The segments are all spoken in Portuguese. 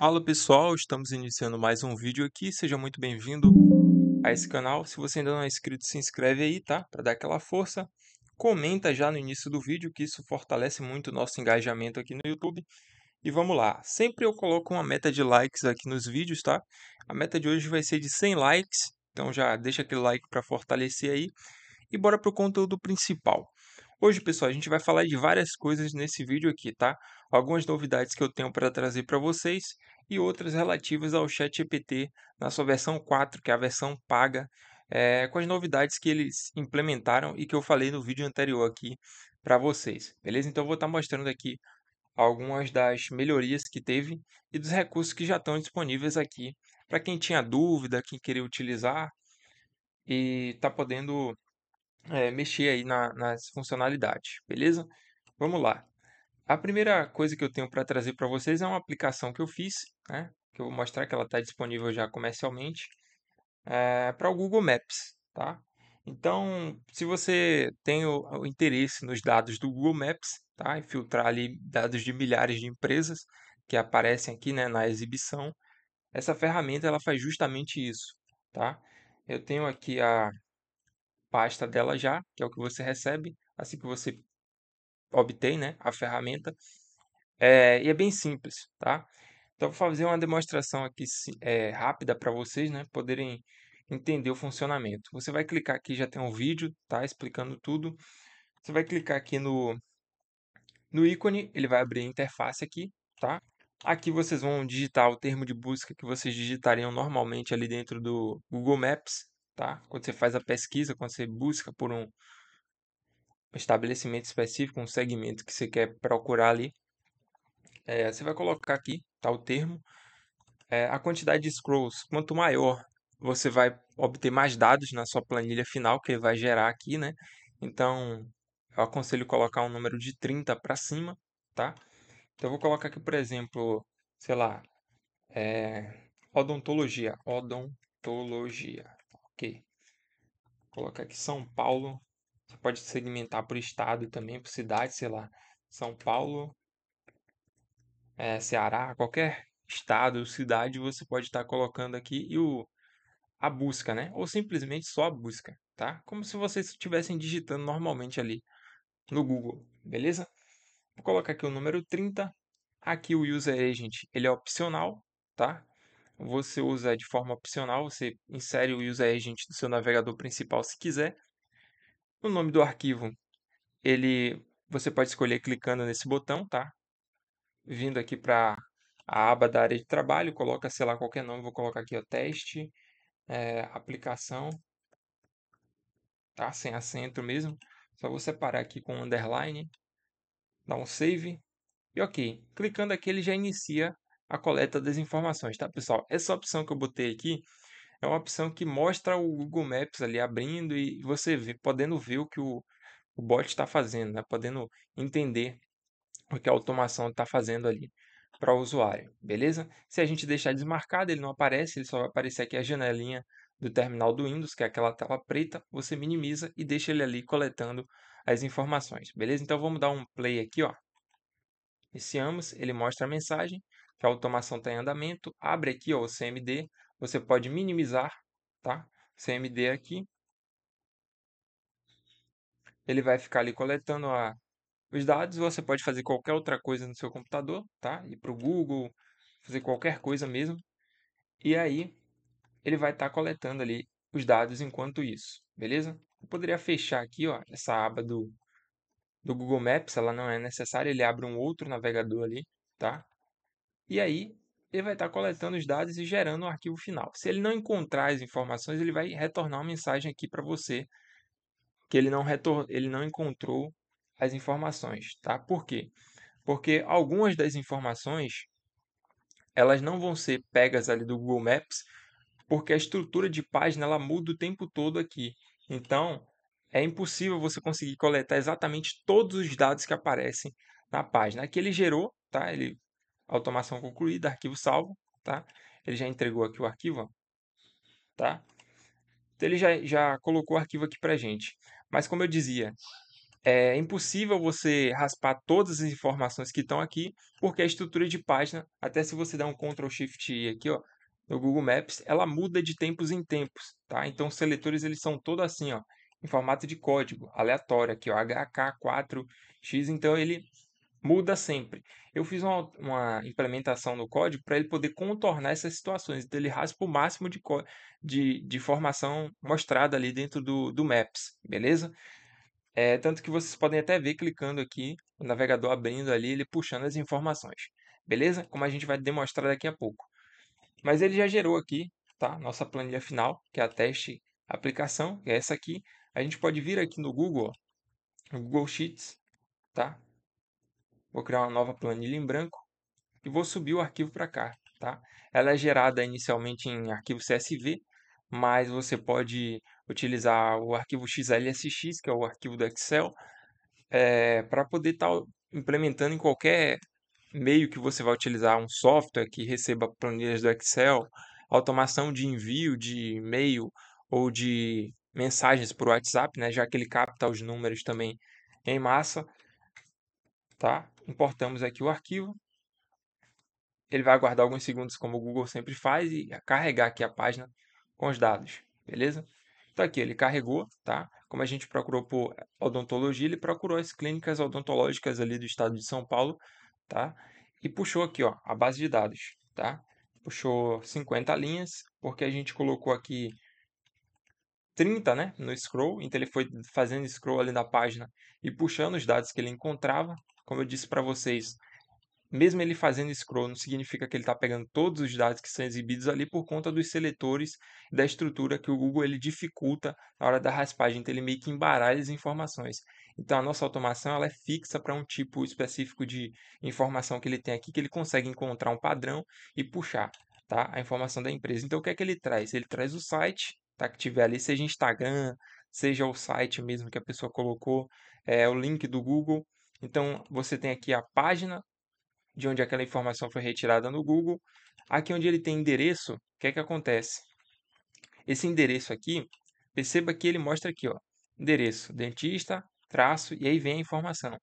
Fala pessoal, estamos iniciando mais um vídeo aqui, seja muito bem-vindo a esse canal. Se você ainda não é inscrito, se inscreve aí, tá? Para dar aquela força. Comenta já no início do vídeo, que isso fortalece muito o nosso engajamento aqui no YouTube. E vamos lá, sempre eu coloco uma meta de likes aqui nos vídeos, tá? A meta de hoje vai ser de 100 likes, então já deixa aquele like para fortalecer aí. E bora para o conteúdo principal. Hoje, pessoal, a gente vai falar de várias coisas nesse vídeo aqui, tá? Algumas novidades que eu tenho para trazer para vocês e outras relativas ao ChatGPT na sua versão 4, que é a versão paga, é, com as novidades que eles implementaram e que eu falei no vídeo anterior aqui para vocês, beleza? Então, eu vou estar tá mostrando aqui algumas das melhorias que teve e dos recursos que já estão disponíveis aqui para quem tinha dúvida, quem queria utilizar e está podendo é, mexer aí na, nas funcionalidades, beleza? Vamos lá. A primeira coisa que eu tenho para trazer para vocês é uma aplicação que eu fiz, né? Que eu vou mostrar que ela está disponível já comercialmente é, para o Google Maps, tá? Então, se você tem o, o, interesse nos dados do Google Maps, tá? E filtrar ali dados de milhares de empresas que aparecem aqui, né, na exibição, essa ferramenta ela faz justamente isso, tá? Eu tenho aqui a pasta dela já, que é o que você recebe assim que você obtém né, a ferramenta. É, e é bem simples, tá? Então, vou fazer uma demonstração aqui é, rápida para vocês né, poderem entender o funcionamento. Você vai clicar aqui, já tem um vídeo tá, explicando tudo. Você vai clicar aqui no, no ícone, ele vai abrir a interface aqui, tá? Aqui vocês vão digitar o termo de busca que vocês digitariam normalmente ali dentro do Google Maps, tá? Quando você faz a pesquisa, quando você busca por um estabelecimento específico, um segmento que você quer procurar ali, é, você vai colocar aqui, tá? O termo, é, a quantidade de scrolls. Quanto maior, você vai obter mais dados na sua planilha final que ele vai gerar aqui, né? Então, eu aconselho colocar um número de 30 para cima, tá? Então, eu vou colocar aqui, por exemplo, sei lá, é, odontologia, odontologia, Ok. Vou colocar aqui São Paulo. Você pode segmentar por estado também, por cidade, sei lá. São Paulo, é, Ceará, qualquer estado, cidade, você pode estar colocando aqui e o, a busca, né? Ou simplesmente só a busca, tá? Como se vocês estivessem digitando normalmente ali no Google, beleza? Vou colocar aqui o número 30. Aqui o User Agent, ele é opcional, tá? você usa de forma opcional, você insere o user agent do seu navegador principal se quiser. O nome do arquivo, ele você pode escolher clicando nesse botão, tá? Vindo aqui para a aba da área de trabalho, coloca, sei lá, qualquer nome, vou colocar aqui, ó, teste, é, aplicação, tá? Sem acento mesmo. Só vou separar aqui com underline, dá um save e ok. Clicando aqui ele já inicia a coleta das informações, tá, pessoal? Essa opção que eu botei aqui é uma opção que mostra o Google Maps ali abrindo e você vê, podendo ver o que o, o bot está fazendo, né? podendo entender o que a automação está fazendo ali para o usuário, beleza? Se a gente deixar desmarcado, ele não aparece, ele só vai aparecer aqui a janelinha do terminal do Windows, que é aquela tela preta, você minimiza e deixa ele ali coletando as informações, beleza? Então vamos dar um play aqui, ó. Iniciamos, ele mostra a mensagem que a automação está em andamento, abre aqui ó, o CMD, você pode minimizar, tá? CMD aqui. Ele vai ficar ali coletando a, os dados, você pode fazer qualquer outra coisa no seu computador, tá? Ir para o Google, fazer qualquer coisa mesmo. E aí, ele vai estar tá coletando ali os dados enquanto isso, beleza? Eu poderia fechar aqui ó, essa aba do, do Google Maps, ela não é necessária, ele abre um outro navegador ali, tá? E aí ele vai estar coletando os dados e gerando o arquivo final. Se ele não encontrar as informações, ele vai retornar uma mensagem aqui para você que ele não, retor... ele não encontrou as informações, tá? Por quê? Porque algumas das informações elas não vão ser pegas ali do Google Maps, porque a estrutura de página ela muda o tempo todo aqui. Então, é impossível você conseguir coletar exatamente todos os dados que aparecem na página. Aqui ele gerou, tá? Ele automação concluída, arquivo salvo, tá? Ele já entregou aqui o arquivo, tá? Então, ele já, já colocou o arquivo aqui para gente. Mas como eu dizia, é impossível você raspar todas as informações que estão aqui, porque a estrutura de página, até se você der um Ctrl Shift I aqui, ó, no Google Maps, ela muda de tempos em tempos, tá? Então os seletores eles são todos assim, ó, em formato de código, aleatório aqui, ó, HK4X, então ele muda sempre. Eu fiz uma, uma implementação no código para ele poder contornar essas situações. Então, ele raspa o máximo de, de, de formação mostrada ali dentro do, do Maps, beleza? É, tanto que vocês podem até ver clicando aqui, o navegador abrindo ali, ele puxando as informações, beleza? Como a gente vai demonstrar daqui a pouco. Mas ele já gerou aqui, tá? Nossa planilha final, que é a teste aplicação, que é essa aqui. A gente pode vir aqui no Google, ó, no Google Sheets, tá? Vou criar uma nova planilha em branco e vou subir o arquivo para cá. Tá? Ela é gerada inicialmente em arquivo CSV, mas você pode utilizar o arquivo XLSX, que é o arquivo do Excel, é, para poder estar tá implementando em qualquer meio que você vai utilizar, um software que receba planilhas do Excel, automação de envio de e-mail ou de mensagens por WhatsApp, né, já que ele capta os números também em massa, Tá? Importamos aqui o arquivo. Ele vai aguardar alguns segundos, como o Google sempre faz, e carregar aqui a página com os dados. Beleza? Então aqui ele carregou, tá? Como a gente procurou por odontologia, ele procurou as clínicas odontológicas ali do estado de São Paulo, tá? E puxou aqui, ó, a base de dados, tá? Puxou 50 linhas, porque a gente colocou aqui 30, né, no scroll, então ele foi fazendo scroll ali na página e puxando os dados que ele encontrava, como eu disse para vocês, mesmo ele fazendo scroll, não significa que ele está pegando todos os dados que são exibidos ali por conta dos seletores da estrutura que o Google ele dificulta na hora da raspagem, então ele meio que embaralha as informações. Então a nossa automação ela é fixa para um tipo específico de informação que ele tem aqui, que ele consegue encontrar um padrão e puxar tá? a informação da empresa. Então o que é que ele traz? Ele traz o site tá? que tiver ali, seja Instagram, seja o site mesmo que a pessoa colocou, é, o link do Google então, você tem aqui a página de onde aquela informação foi retirada no Google. Aqui onde ele tem endereço, o que é que acontece? Esse endereço aqui, perceba que ele mostra aqui, ó, endereço, dentista, traço, e aí vem a informação.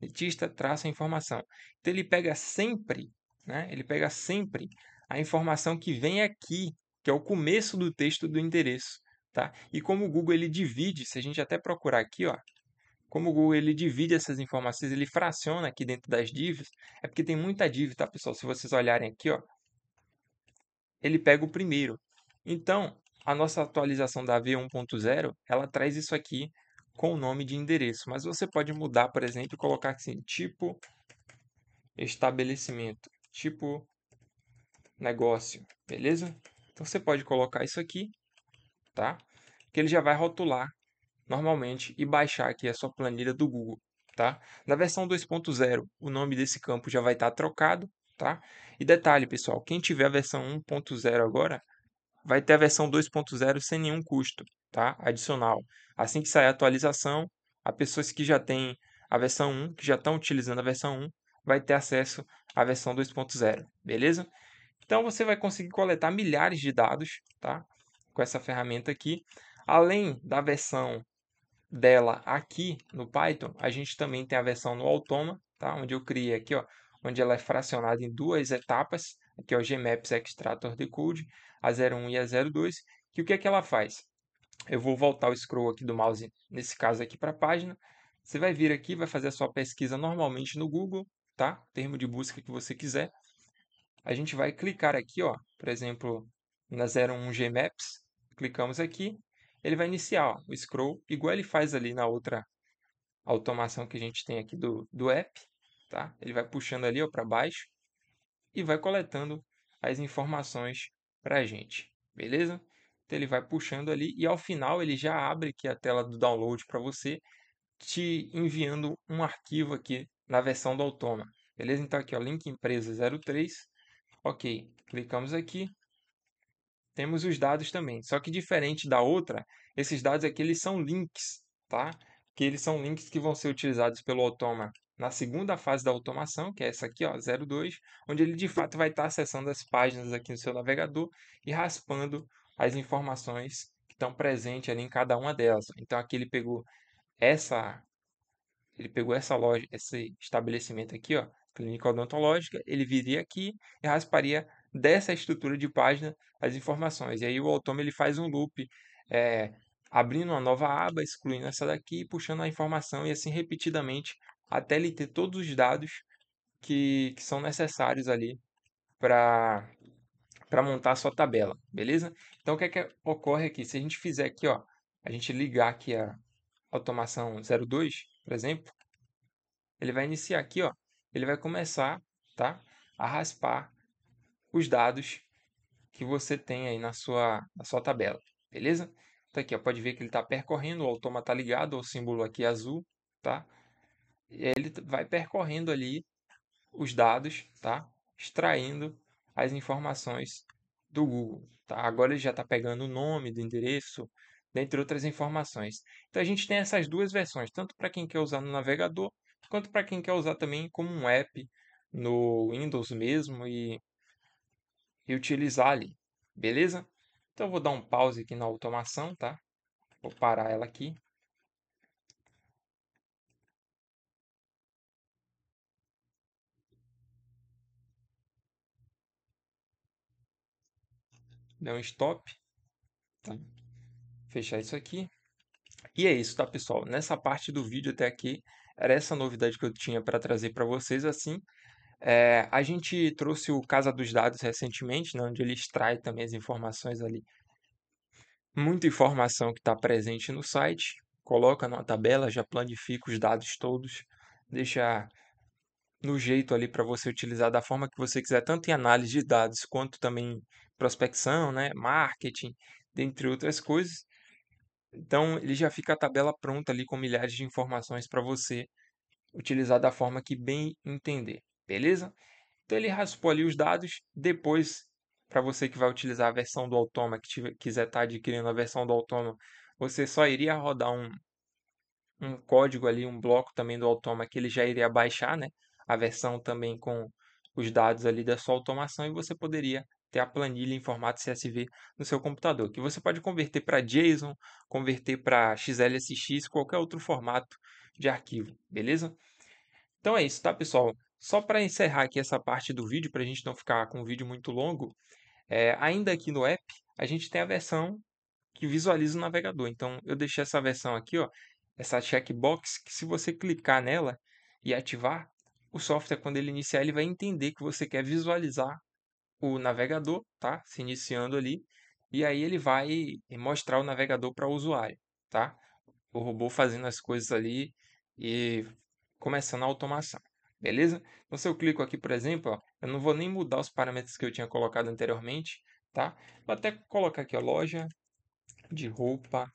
Dentista, traço, a informação. Então, ele pega sempre, né? Ele pega sempre a informação que vem aqui, que é o começo do texto do endereço, tá? E como o Google ele divide, se a gente até procurar aqui, ó, como o Google ele divide essas informações, ele fraciona aqui dentro das dívidas, é porque tem muita dívida, tá, pessoal? Se vocês olharem aqui, ó, ele pega o primeiro. Então, a nossa atualização da V1.0, ela traz isso aqui com o nome de endereço, mas você pode mudar, por exemplo, e colocar assim, tipo estabelecimento, tipo negócio, beleza? Então, você pode colocar isso aqui, tá? Que ele já vai rotular normalmente e baixar aqui a sua planilha do Google, tá? Na versão 2.0, o nome desse campo já vai estar tá trocado, tá? E detalhe, pessoal, quem tiver a versão 1.0 agora, vai ter a versão 2.0 sem nenhum custo, tá? Adicional. Assim que sair a atualização, a pessoas que já têm a versão 1, que já estão utilizando a versão 1, vai ter acesso à versão 2.0, beleza? Então você vai conseguir coletar milhares de dados, tá? Com essa ferramenta aqui. Além da versão dela aqui no Python, a gente também tem a versão no Automa, tá? onde eu criei aqui, ó, onde ela é fracionada em duas etapas, aqui o Gmaps Extractor Decode, a 01 e a 02, que o que é que ela faz? Eu vou voltar o scroll aqui do mouse, nesse caso aqui para a página, você vai vir aqui, vai fazer a sua pesquisa normalmente no Google, tá? Termo de busca que você quiser. A gente vai clicar aqui, ó, por exemplo, na 01 Gmaps, clicamos aqui, ele vai iniciar ó, o scroll, igual ele faz ali na outra automação que a gente tem aqui do, do app, tá? Ele vai puxando ali para baixo e vai coletando as informações para a gente, beleza? Então ele vai puxando ali e ao final ele já abre aqui a tela do download para você, te enviando um arquivo aqui na versão do Automa, beleza? Então aqui ó, link empresa 03, ok, clicamos aqui, temos os dados também. Só que diferente da outra, esses dados aqui eles são links, tá? Que eles são links que vão ser utilizados pelo Automa na segunda fase da automação, que é essa aqui, ó, 02, onde ele de fato vai estar acessando as páginas aqui no seu navegador e raspando as informações que estão presentes ali em cada uma delas. Então aqui ele pegou essa ele pegou essa loja, esse estabelecimento aqui, ó, clínica odontológica, ele viria aqui e rasparia dessa estrutura de página as informações. E aí o Automa ele faz um loop, é, abrindo uma nova aba, excluindo essa daqui, puxando a informação e assim repetidamente até ele ter todos os dados que, que são necessários ali para para montar a sua tabela, beleza? Então o que é que ocorre aqui? Se a gente fizer aqui, ó, a gente ligar aqui a automação 02, por exemplo, ele vai iniciar aqui, ó, ele vai começar, tá? A raspar os dados que você tem aí na sua, na sua tabela, beleza? Então aqui, ó, pode ver que ele está percorrendo, o automa está ligado, o símbolo aqui azul, tá? E ele vai percorrendo ali os dados, tá? Extraindo as informações do Google, tá? Agora ele já está pegando o nome do endereço, dentre outras informações. Então a gente tem essas duas versões, tanto para quem quer usar no navegador, quanto para quem quer usar também como um app no Windows mesmo e e utilizar ali, beleza? Então eu vou dar um pause aqui na automação, tá? Vou parar ela aqui. Deu um stop. Tá? Fechar isso aqui. E é isso, tá, pessoal? Nessa parte do vídeo até aqui, era essa novidade que eu tinha para trazer para vocês. Assim, é, a gente trouxe o Casa dos Dados recentemente, né, onde ele extrai também as informações ali. Muita informação que está presente no site, coloca numa tabela, já planifica os dados todos, deixa no jeito ali para você utilizar da forma que você quiser, tanto em análise de dados quanto também prospecção, né, marketing, dentre outras coisas. Então, ele já fica a tabela pronta ali com milhares de informações para você utilizar da forma que bem entender. Beleza? Então ele raspou ali os dados, depois para você que vai utilizar a versão do Automa, que tiver, quiser estar tá adquirindo a versão do Automa, você só iria rodar um, um código ali, um bloco também do Automa que ele já iria baixar, né? A versão também com os dados ali da sua automação e você poderia ter a planilha em formato CSV no seu computador, que você pode converter para JSON, converter para XLSX, qualquer outro formato de arquivo, beleza? Então é isso, tá, pessoal? Só para encerrar aqui essa parte do vídeo, para a gente não ficar com um vídeo muito longo, é, ainda aqui no app, a gente tem a versão que visualiza o navegador. Então, eu deixei essa versão aqui, ó, essa checkbox, que se você clicar nela e ativar, o software, quando ele iniciar, ele vai entender que você quer visualizar o navegador, tá? Se iniciando ali. E aí ele vai mostrar o navegador para o usuário, tá? O robô fazendo as coisas ali e começando a automação beleza? Então, se eu clico aqui, por exemplo, ó, eu não vou nem mudar os parâmetros que eu tinha colocado anteriormente, tá? Vou até colocar aqui, ó, loja de roupa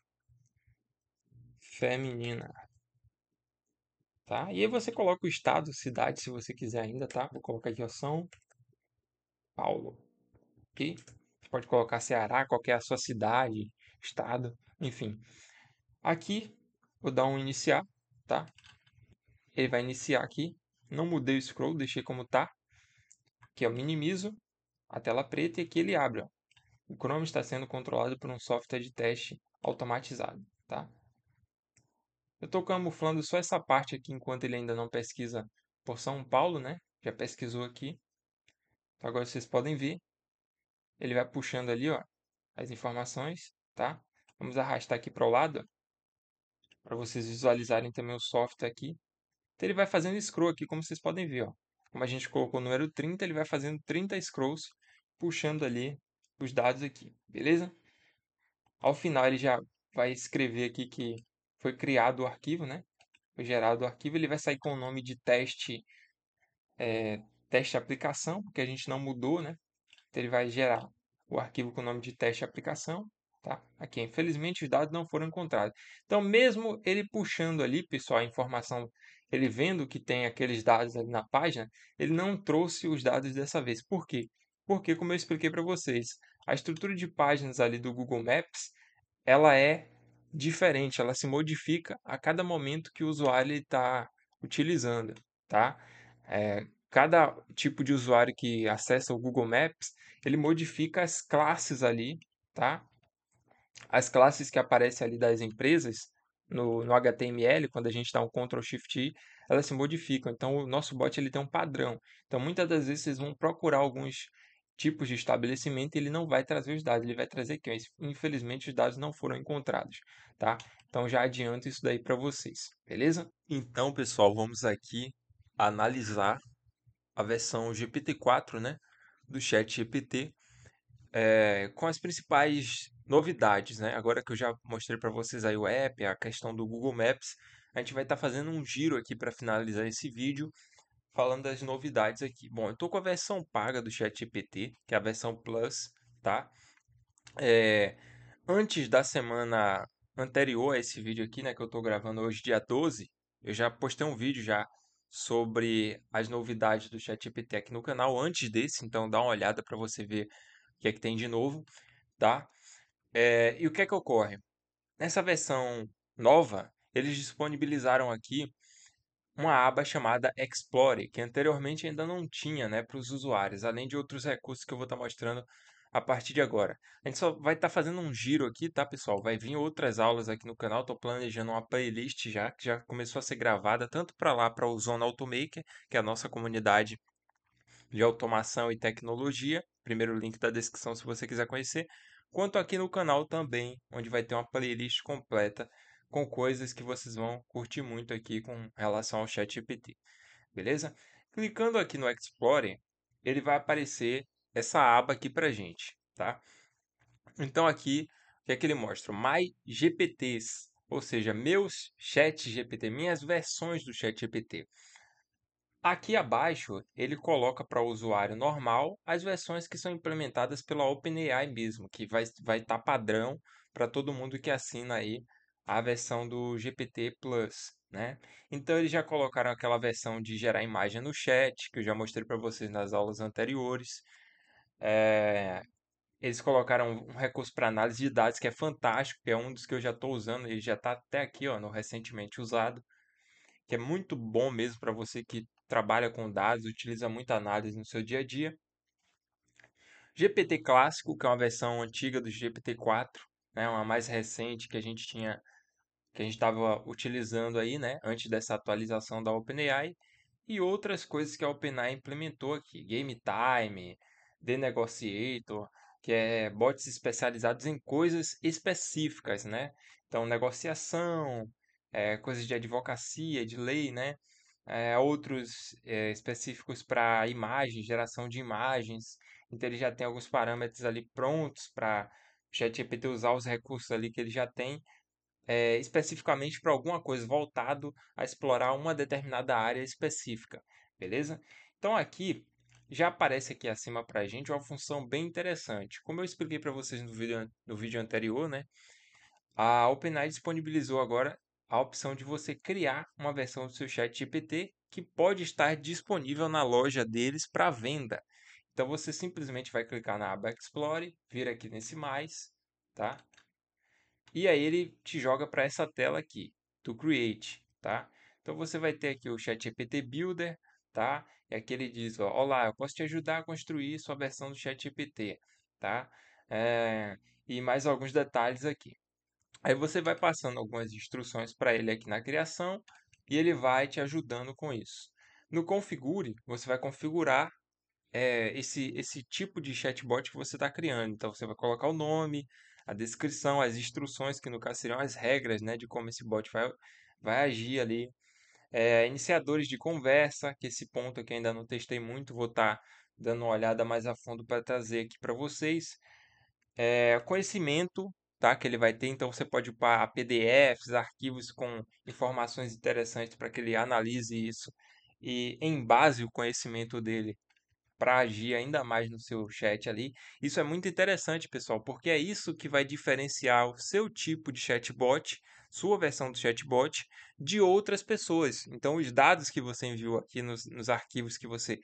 feminina, tá? E aí você coloca o estado, cidade, se você quiser ainda, tá? Vou colocar aqui, ó, São Paulo, ok? Você pode colocar Ceará, qualquer é a sua cidade, estado, enfim. Aqui, vou dar um iniciar, tá? Ele vai iniciar aqui. Não mudei o scroll, deixei como está. Aqui eu minimizo a tela preta e aqui ele abre. Ó. O Chrome está sendo controlado por um software de teste automatizado. Tá? Eu estou camuflando só essa parte aqui enquanto ele ainda não pesquisa por São Paulo, né? Já pesquisou aqui. Então, agora vocês podem ver. Ele vai puxando ali ó, as informações. Tá? Vamos arrastar aqui para o lado para vocês visualizarem também o software aqui. Então ele vai fazendo scroll aqui, como vocês podem ver. Ó. Como a gente colocou o número 30, ele vai fazendo 30 scrolls, puxando ali os dados aqui, beleza? Ao final ele já vai escrever aqui que foi criado o arquivo, né? Foi gerado o arquivo, ele vai sair com o nome de teste, é, teste aplicação, porque a gente não mudou, né? Então ele vai gerar o arquivo com o nome de teste aplicação, Tá? Aqui, infelizmente, os dados não foram encontrados. Então, mesmo ele puxando ali, pessoal, a informação ele vendo que tem aqueles dados ali na página, ele não trouxe os dados dessa vez. Por quê? Porque, como eu expliquei para vocês, a estrutura de páginas ali do Google Maps, ela é diferente, ela se modifica a cada momento que o usuário está utilizando, tá? É, cada tipo de usuário que acessa o Google Maps, ele modifica as classes ali, tá? As classes que aparecem ali das empresas, no, no HTML, quando a gente dá um Ctrl Shift I, elas se modificam. Então, o nosso bot ele tem um padrão. Então, muitas das vezes vocês vão procurar alguns tipos de estabelecimento, ele não vai trazer os dados, ele vai trazer aqui, mas infelizmente os dados não foram encontrados, tá? Então já adianto isso daí para vocês, beleza? Então, pessoal, vamos aqui analisar a versão GPT-4, né, do Chat GPT é, com as principais novidades, né? Agora que eu já mostrei para vocês aí o app, a questão do Google Maps, a gente vai estar tá fazendo um giro aqui para finalizar esse vídeo falando das novidades aqui. Bom, eu estou com a versão paga do ChatGPT, que é a versão Plus, tá? É, antes da semana anterior a esse vídeo aqui, né, que eu estou gravando hoje, dia 12, eu já postei um vídeo já sobre as novidades do ChatGPT aqui no canal antes desse, então dá uma olhada para você ver o que é que tem de novo, tá? É, e o que é que ocorre? Nessa versão nova, eles disponibilizaram aqui uma aba chamada Explore, que anteriormente ainda não tinha né, para os usuários, além de outros recursos que eu vou estar tá mostrando a partir de agora. A gente só vai estar tá fazendo um giro aqui, tá, pessoal? Vai vir outras aulas aqui no canal, estou planejando uma playlist já, que já começou a ser gravada, tanto para lá, para o Zona Automaker, que é a nossa comunidade de automação e tecnologia, primeiro link da descrição se você quiser conhecer, quanto aqui no canal também, onde vai ter uma playlist completa com coisas que vocês vão curtir muito aqui com relação ao Chat GPT, Beleza? Clicando aqui no Explore, ele vai aparecer essa aba aqui pra gente, tá? Então aqui, o que é que ele mostra? My GPTs, ou seja, meus chat GPT, minhas versões do chat GPT. Aqui abaixo, ele coloca para o usuário normal as versões que são implementadas pela OpenAI mesmo, que vai estar vai tá padrão para todo mundo que assina aí a versão do GPT Plus. Né? Então eles já colocaram aquela versão de gerar imagem no chat, que eu já mostrei para vocês nas aulas anteriores. É... Eles colocaram um recurso para análise de dados que é fantástico, que é um dos que eu já estou usando, ele já está até aqui ó, no recentemente usado, que é muito bom mesmo para você que trabalha com dados, utiliza muita análise no seu dia a dia. GPT clássico, que é uma versão antiga do GPT-4, né, uma mais recente que a gente tinha que a gente estava utilizando aí, né, antes dessa atualização da OpenAI e outras coisas que a OpenAI implementou aqui, Game Time, The Negotiator, que é bots especializados em coisas específicas, né? Então, negociação, é, coisas de advocacia, de lei, né? é, outros é, específicos para imagem, geração de imagens. Então ele já tem alguns parâmetros ali prontos para o ChatGPT usar os recursos ali que ele já tem, é, especificamente para alguma coisa voltado a explorar uma determinada área específica, beleza? Então aqui já aparece aqui acima para a gente uma função bem interessante. Como eu expliquei para vocês no vídeo, no vídeo anterior, né? A OpenAI disponibilizou agora a opção de você criar uma versão do seu chat GPT que pode estar disponível na loja deles para venda. Então você simplesmente vai clicar na aba Explore, vir aqui nesse mais, tá? E aí ele te joga para essa tela aqui, do Create, tá? Então você vai ter aqui o chat GPT Builder, tá? E aqui ele diz, ó, olá, eu posso te ajudar a construir sua versão do chat GPT, tá? É, e mais alguns detalhes aqui. Aí você vai passando algumas instruções para ele aqui na criação e ele vai te ajudando com isso. No configure, você vai configurar é, esse, esse tipo de chatbot que você está criando. Então você vai colocar o nome, a descrição, as instruções, que no caso seriam as regras né, de como esse bot vai, vai agir ali. É, iniciadores de conversa, que esse ponto aqui ainda não testei muito, vou estar tá dando uma olhada mais a fundo para trazer aqui para vocês. É, conhecimento, tá? Que ele vai ter, então você pode upar PDFs, arquivos com informações interessantes para que ele analise isso e em base o conhecimento dele para agir ainda mais no seu chat ali. Isso é muito interessante, pessoal, porque é isso que vai diferenciar o seu tipo de chatbot, sua versão do chatbot, de outras pessoas. Então, os dados que você enviou aqui nos, nos arquivos que você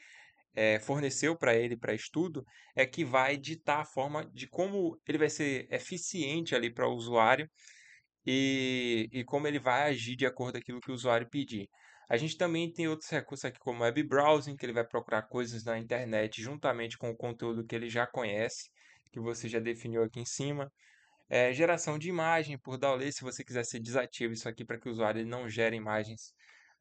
é, forneceu para ele para estudo é que vai ditar a forma de como ele vai ser eficiente ali para o usuário e, e como ele vai agir de acordo com aquilo que o usuário pedir. A gente também tem outros recursos aqui como web browsing, que ele vai procurar coisas na internet juntamente com o conteúdo que ele já conhece, que você já definiu aqui em cima. É, geração de imagem por download, se você quiser, ser desativo isso aqui para que o usuário não gere imagens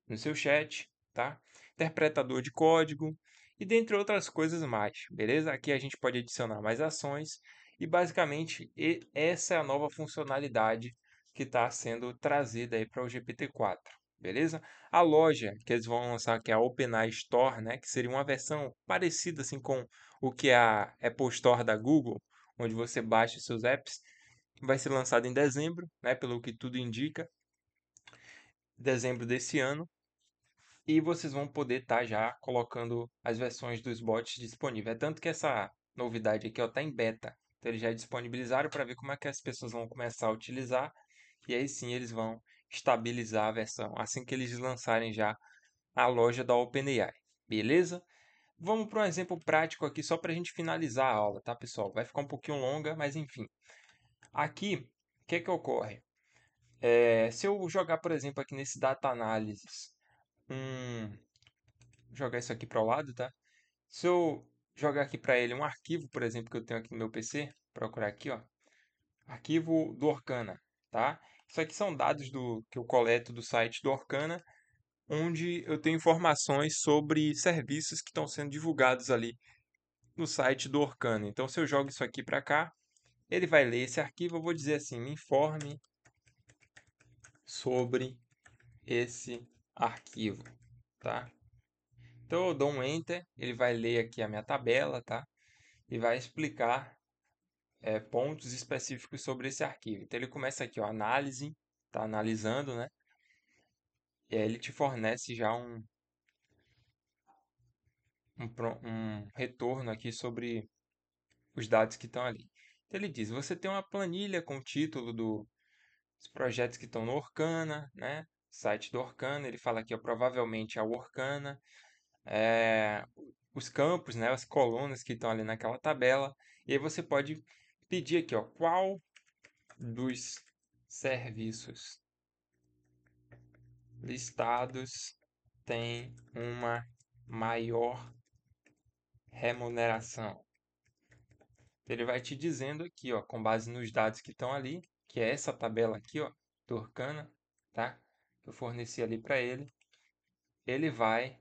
no seu chat, tá? Interpretador de código, e dentre outras coisas mais, beleza? Aqui a gente pode adicionar mais ações e basicamente essa é a nova funcionalidade que está sendo trazida aí para o GPT-4, beleza? A loja que eles vão lançar, que é a OpenAI Store, né, que seria uma versão parecida assim com o que é a Apple Store da Google, onde você baixa seus apps, vai ser lançada em dezembro, né, pelo que tudo indica, dezembro desse ano, e vocês vão poder estar tá já colocando as versões dos bots disponíveis. É tanto que essa novidade aqui está em beta, então eles já disponibilizaram para ver como é que as pessoas vão começar a utilizar e aí sim eles vão estabilizar a versão assim que eles lançarem já a loja da OpenAI, beleza? Vamos para um exemplo prático aqui só para a gente finalizar a aula, tá pessoal? Vai ficar um pouquinho longa, mas enfim. Aqui, o que é que ocorre? É, se eu jogar, por exemplo, aqui nesse data analysis um. Jogar isso aqui para o lado, tá? Se eu jogar aqui para ele um arquivo, por exemplo, que eu tenho aqui no meu PC, procurar aqui, ó, arquivo do Orkana, tá? Isso aqui são dados do que eu coleto do site do Orkana, onde eu tenho informações sobre serviços que estão sendo divulgados ali no site do Orkana. Então, se eu jogo isso aqui para cá, ele vai ler esse arquivo, eu vou dizer assim, me informe sobre esse arquivo, tá? Então eu dou um enter, ele vai ler aqui a minha tabela, tá? E vai explicar é, pontos específicos sobre esse arquivo. Então ele começa aqui, ó, análise, tá analisando, né? E aí ele te fornece já um, um, um retorno aqui sobre os dados que estão ali. Então ele diz, você tem uma planilha com o título do, dos projetos que estão no Orkana, né? site do Orkana, ele fala aqui, ó, é provavelmente a Orkana, é, os campos, né, as colunas que estão ali naquela tabela, e aí você pode pedir aqui, ó, qual dos serviços listados tem uma maior remuneração. Ele vai te dizendo aqui, ó, com base nos dados que estão ali, que é essa tabela aqui, ó, do Orkana, tá? eu forneci ali para ele, ele vai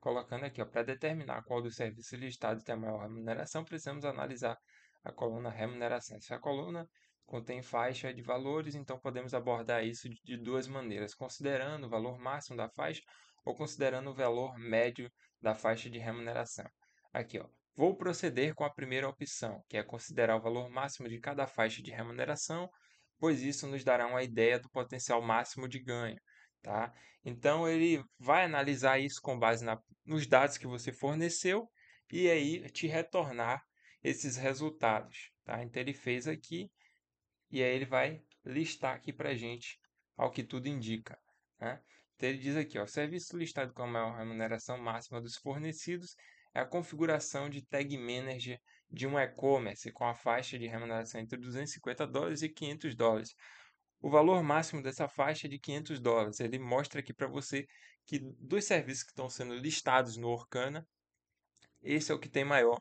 colocando aqui, para determinar qual dos serviços listados tem a maior remuneração, precisamos analisar a coluna remuneração. Essa coluna contém faixa de valores, então podemos abordar isso de duas maneiras, considerando o valor máximo da faixa ou considerando o valor médio da faixa de remuneração. Aqui, ó, vou proceder com a primeira opção, que é considerar o valor máximo de cada faixa de remuneração, pois isso nos dará uma ideia do potencial máximo de ganho. Tá? Então, ele vai analisar isso com base na, nos dados que você forneceu e aí te retornar esses resultados. Tá? Então, ele fez aqui e aí ele vai listar aqui para gente, ao que tudo indica. Né? Então, ele diz aqui, ó, serviço listado com a maior remuneração máxima dos fornecidos é a configuração de tag manager de um e-commerce com a faixa de remuneração entre 250 dólares e 500 dólares o valor máximo dessa faixa é de 500 dólares. Ele mostra aqui para você que dos serviços que estão sendo listados no Orkana, esse é o que tem maior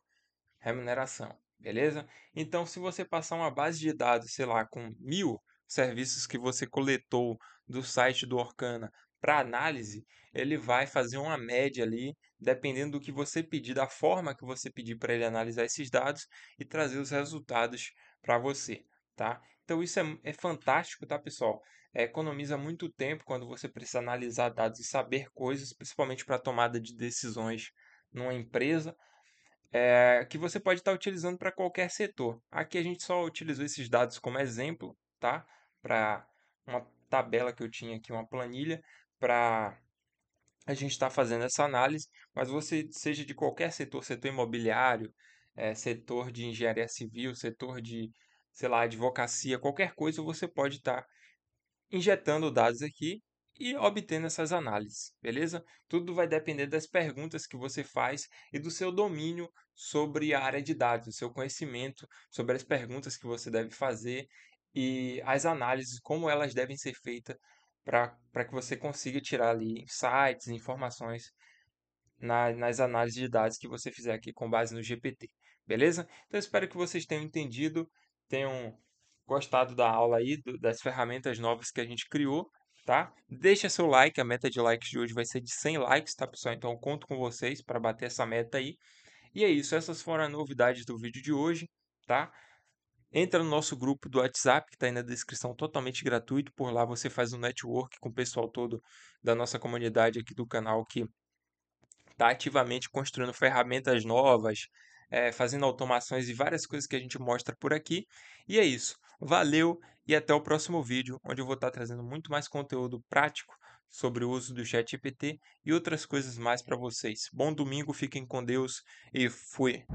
remuneração, beleza? Então, se você passar uma base de dados, sei lá, com mil serviços que você coletou do site do Orkana para análise, ele vai fazer uma média ali, dependendo do que você pedir, da forma que você pedir para ele analisar esses dados e trazer os resultados para você tá? Então isso é, é fantástico, tá, pessoal? É, economiza muito tempo quando você precisa analisar dados e saber coisas, principalmente para tomada de decisões numa empresa, é, que você pode estar tá utilizando para qualquer setor. Aqui a gente só utilizou esses dados como exemplo, tá? Para uma tabela que eu tinha aqui, uma planilha, para a gente estar tá fazendo essa análise, mas você seja de qualquer setor, setor imobiliário, é, setor de engenharia civil, setor de sei lá, advocacia, qualquer coisa, você pode estar tá injetando dados aqui e obtendo essas análises, beleza? Tudo vai depender das perguntas que você faz e do seu domínio sobre a área de dados, do seu conhecimento sobre as perguntas que você deve fazer e as análises, como elas devem ser feitas para que você consiga tirar ali insights, informações na, nas análises de dados que você fizer aqui com base no GPT, beleza? Então espero que vocês tenham entendido tenham gostado da aula aí, do, das ferramentas novas que a gente criou, tá? Deixa seu like, a meta de likes de hoje vai ser de 100 likes, tá, pessoal? Então eu conto com vocês para bater essa meta aí. E é isso, essas foram as novidades do vídeo de hoje, tá? Entra no nosso grupo do WhatsApp, que está aí na descrição, totalmente gratuito. Por lá você faz um network com o pessoal todo da nossa comunidade aqui do canal que está ativamente construindo ferramentas novas, é, fazendo automações e várias coisas que a gente mostra por aqui. E é isso. Valeu e até o próximo vídeo, onde eu vou estar trazendo muito mais conteúdo prático sobre o uso do Chat GPT e outras coisas mais para vocês. Bom domingo, fiquem com Deus e fui!